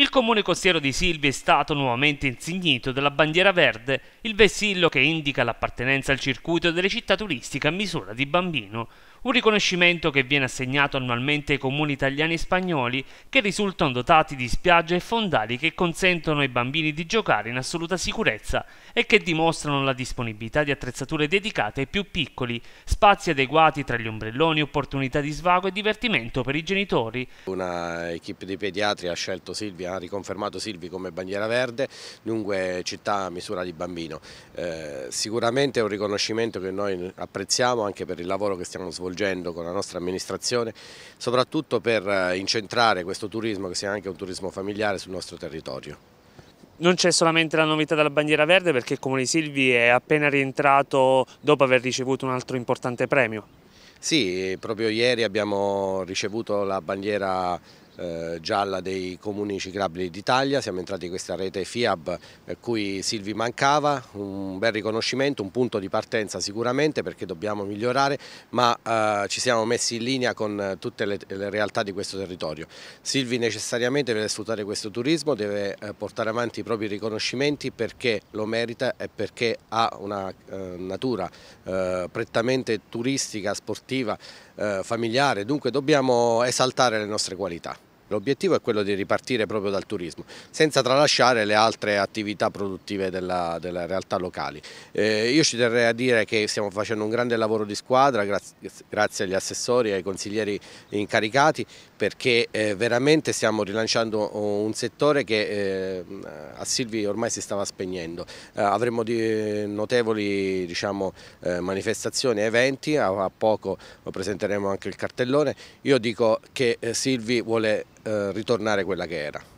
Il comune costiero di Silvi è stato nuovamente insignito della bandiera verde, il vessillo che indica l'appartenenza al circuito delle città turistiche a misura di bambino, un riconoscimento che viene assegnato annualmente ai comuni italiani e spagnoli che risultano dotati di spiagge e fondali che consentono ai bambini di giocare in assoluta sicurezza e che dimostrano la disponibilità di attrezzature dedicate ai più piccoli, spazi adeguati tra gli ombrelloni, opportunità di svago e divertimento per i genitori. Una equipe di pediatri ha scelto Silvia, ha riconfermato Silvi come bandiera verde, dunque città a misura di bambino. Eh, sicuramente è un riconoscimento che noi apprezziamo anche per il lavoro che stiamo svolgendo svolgendo con la nostra amministrazione, soprattutto per eh, incentrare questo turismo che sia anche un turismo familiare sul nostro territorio. Non c'è solamente la novità della bandiera verde perché il Comune di Silvi è appena rientrato dopo aver ricevuto un altro importante premio. Sì, proprio ieri abbiamo ricevuto la bandiera eh, gialla dei comuni ciclabili d'Italia, siamo entrati in questa rete FIAB per eh, cui Silvi mancava, un bel riconoscimento, un punto di partenza sicuramente perché dobbiamo migliorare, ma eh, ci siamo messi in linea con tutte le, le, realtà di questo territorio. Silvi necessariamente deve sfruttare questo turismo, deve eh, portare avanti i propri riconoscimenti perché lo merita e perché ha una eh, natura eh, prettamente turistica, sportiva, familiare, dunque dobbiamo esaltare le nostre qualità. L'obiettivo è quello di ripartire proprio dal turismo, senza tralasciare le altre attività produttive della, della realtà locali. Eh, io ci terrei a dire che stiamo facendo un grande lavoro di squadra, grazie, grazie agli assessori e ai consiglieri incaricati, perché eh, veramente stiamo rilanciando un settore che eh, a Silvi ormai si stava spegnendo. Eh, avremo di, notevoli diciamo, eh, manifestazioni e eventi, a, a, poco presenteremo anche il cartellone. Io dico che eh, Silvi vuole eh, ritornare quella che era.